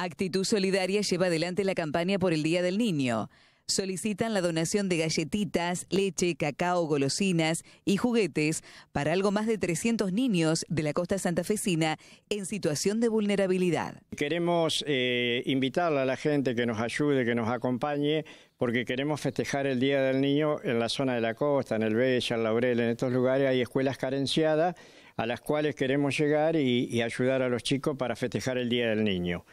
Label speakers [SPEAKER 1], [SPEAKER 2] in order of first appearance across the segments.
[SPEAKER 1] Actitud Solidaria lleva adelante la campaña por el Día del Niño. Solicitan la donación de galletitas, leche, cacao, golosinas y juguetes para algo más de 300 niños de la costa santafesina en situación de vulnerabilidad. Queremos eh, invitar a la gente que nos ayude, que nos acompañe, porque queremos festejar el Día del Niño en la zona de la costa, en el Bella, en Laurel, en estos lugares hay escuelas carenciadas a las cuales queremos llegar y ayudar a los chicos para festejar el Día del Niño.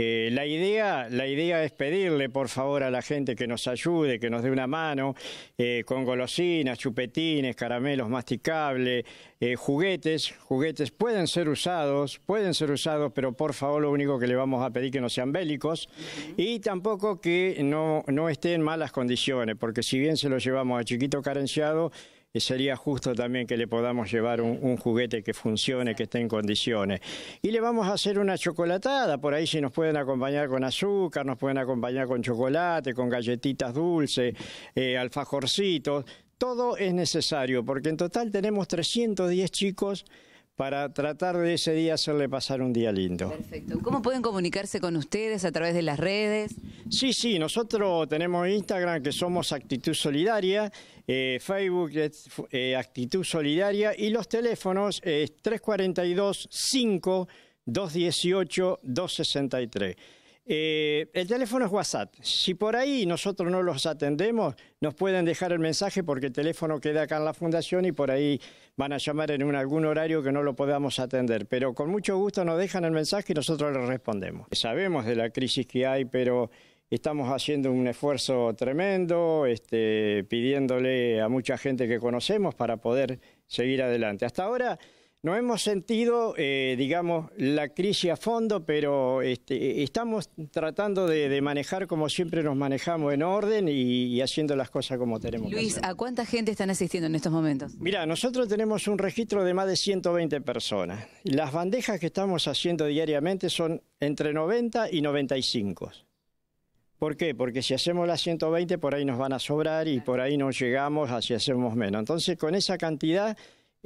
[SPEAKER 1] Eh, la, idea, la idea es pedirle, por favor, a la gente que nos ayude, que nos dé una mano, eh, con golosinas, chupetines, caramelos masticables, eh, juguetes. Juguetes pueden ser usados, pueden ser usados, pero por favor lo único que le vamos a pedir que no sean bélicos y tampoco que no, no esté en malas condiciones, porque si bien se lo llevamos a chiquito carenciado, sería justo también que le podamos llevar un, juguete que funcione, que esté en condiciones. Y le vamos a hacer una chocolatada, por ahí si nos pueden acompañar con azúcar, nos pueden acompañar con chocolate, con galletitas dulces, eh, alfajorcitos, todo es necesario, porque en total tenemos 310 chicos para tratar de ese día hacerle pasar un día lindo. Perfecto. ¿Cómo pueden comunicarse con ustedes a través de las redes? Sí, sí, nosotros tenemos Instagram que somos Actitud Solidaria, eh, Facebook eh, Actitud Solidaria y los teléfonos es 342 5 218 263. Eh, el teléfono es WhatsApp. Si por ahí nosotros no los atendemos, nos pueden dejar el mensaje porque el teléfono queda acá en la fundación y por ahí van a llamar en algún horario que no lo podamos atender. Pero con mucho gusto nos dejan el mensaje y nosotros les respondemos. Sabemos de la crisis que hay, pero estamos haciendo un esfuerzo tremendo, este, pidiéndole a mucha gente que conocemos para poder seguir adelante. Hasta ahora no hemos sentido, eh, digamos, la crisis a fondo, pero este, estamos tratando de, manejar como siempre nos manejamos en orden y, haciendo las cosas como tenemos. que hacer. ¿a cuánta gente están asistiendo en estos momentos? Mira, nosotros tenemos un registro de más de 120 personas. Las bandejas que estamos haciendo diariamente son entre 90 y 95. ¿Por qué? Porque si hacemos las 120 por ahí nos van a sobrar y por ahí no llegamos a si hacemos menos. Entonces, con esa cantidad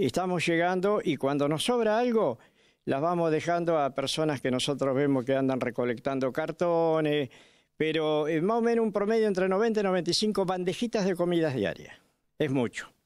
[SPEAKER 1] estamos llegando y cuando nos sobra algo, las vamos dejando a personas que nosotros vemos que andan recolectando cartones, pero eh, más o menos un promedio entre 90 y 95 bandejitas de comidas diarias. Es mucho.